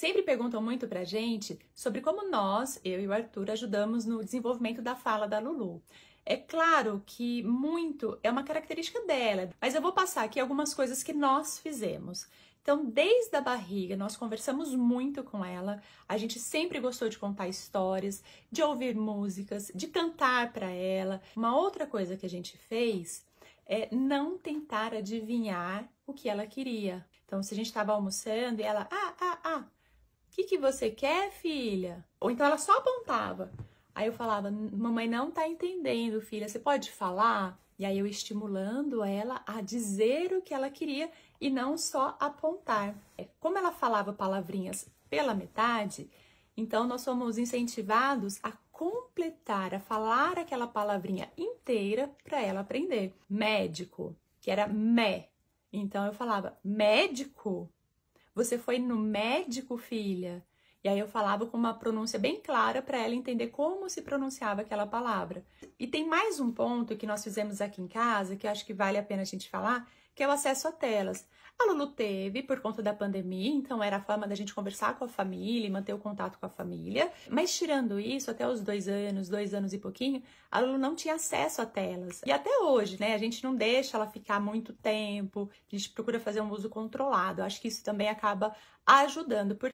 Sempre perguntam muito pra gente sobre como nós, eu e o Arthur, ajudamos no desenvolvimento da fala da Lulu. É claro que muito é uma característica dela, mas eu vou passar aqui algumas coisas que nós fizemos. Então, desde a barriga, nós conversamos muito com ela. A gente sempre gostou de contar histórias, de ouvir músicas, de cantar para ela. Uma outra coisa que a gente fez é não tentar adivinhar o que ela queria. Então, se a gente estava almoçando e ela, ah, ah, ah, o que, que você quer, filha? Ou então ela só apontava. Aí eu falava, mamãe não tá entendendo, filha, você pode falar? E aí eu estimulando ela a dizer o que ela queria e não só apontar. É, como ela falava palavrinhas pela metade, então nós somos incentivados a completar, a falar aquela palavrinha inteira para ela aprender. Médico, que era mé. Então eu falava médico. Você foi no médico, filha? E aí eu falava com uma pronúncia bem clara para ela entender como se pronunciava aquela palavra. E tem mais um ponto que nós fizemos aqui em casa, que eu acho que vale a pena a gente falar, que é o acesso a telas. A Lulu teve por conta da pandemia, então era a forma da gente conversar com a família e manter o contato com a família. Mas tirando isso, até os dois anos, dois anos e pouquinho, a Lulu não tinha acesso a telas. E até hoje, né? A gente não deixa ela ficar muito tempo, a gente procura fazer um uso controlado. Acho que isso também acaba ajudando. Porque